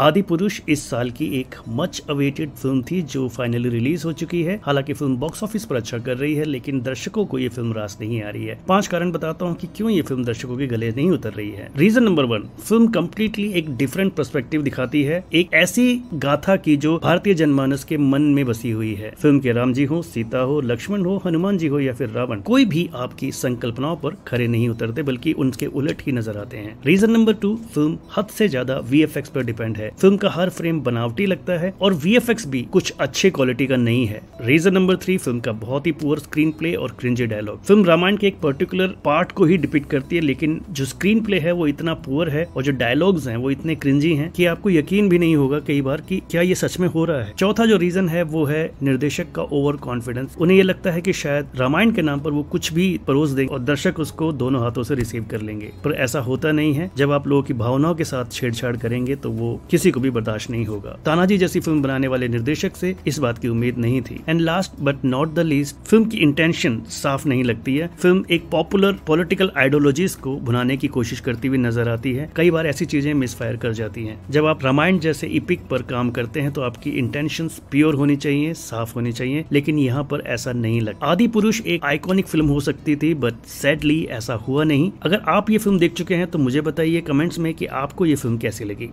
आदि पुरुष इस साल की एक मच अवेटेड फिल्म थी जो फाइनली रिलीज हो चुकी है हालांकि फिल्म बॉक्स ऑफिस पर अच्छा कर रही है लेकिन दर्शकों को ये फिल्म रास नहीं आ रही है पांच कारण बताता हूँ कि क्यों ये फिल्म दर्शकों के गले नहीं उतर रही है reason number one film completely एक डिफरेंट परस्पेक्टिव दिखाती है एक ऐसी गाथा की जो भारतीय जनमानस के मन में बसी हुई है फिल्म के राम जी हो सीता हो लक्ष्मण हो हनुमान जी हो या फिर रावण कोई भी आपकी संकल्पनाओं पर खड़े नहीं उतरते बल्कि उनके उलट ही नजर आते हैं रीजन नंबर टू फिल्म हद से ज्यादा वी पर डिपेंड है है फिल्म का हर फ्रेम बनावटी लगता है और वी भी कुछ अच्छे क्वालिटी का नहीं है रीजन नंबर थ्री फिल्म का बहुत ही पुअर स्क्रीन प्ले और क्रिंजे डायलॉग फिल्म रामायण के एक पर्टिकुलर पार्ट को ही डिपिक्ट करती है लेकिन जो स्क्रीन प्ले है वो इतना पुअर है और जो डायलॉग्स हैं वो इतने क्रिंजी हैं कि आपको यकीन भी नहीं होगा कई बार कि क्या ये सच में हो रहा है चौथा जो रीजन है वो है निर्देशक का ओवर कॉन्फिडेंस उन्हें ये लगता है कि शायद रामायण के नाम पर वो कुछ भी परोस देंगे और दर्शक उसको दोनों हाथों से रिसीव कर लेंगे पर ऐसा होता नहीं है जब आप लोगों की भावनाओं के साथ छेड़छाड़ करेंगे तो वो किस किसी को भी बर्दाश्त नहीं होगा तानाजी जैसी फिल्म बनाने वाले निर्देशक से इस बात की उम्मीद नहीं थी and last but not the least film की इंटेंशन साफ नहीं लगती है फिल्म एक पॉपुलर पॉलिटिकल आइडियोलॉजीज को भुनाने की कोशिश करती हुई नजर आती है कई बार ऐसी चीजें मिसफायर कर जाती है जब आप रामायण जैसे इपिक पर काम करते हैं तो आपकी इंटेंशन प्योर होनी चाहिए साफ होनी चाहिए लेकिन यहाँ पर ऐसा नहीं लगता आदि पुरुष एक आइकॉनिक फिल्म हो सकती थी बट सैडली ऐसा हुआ नहीं अगर आप ये फिल्म देख चुके हैं तो मुझे बताइए कमेंट्स में कि आपको ये फिल्म कैसी लगी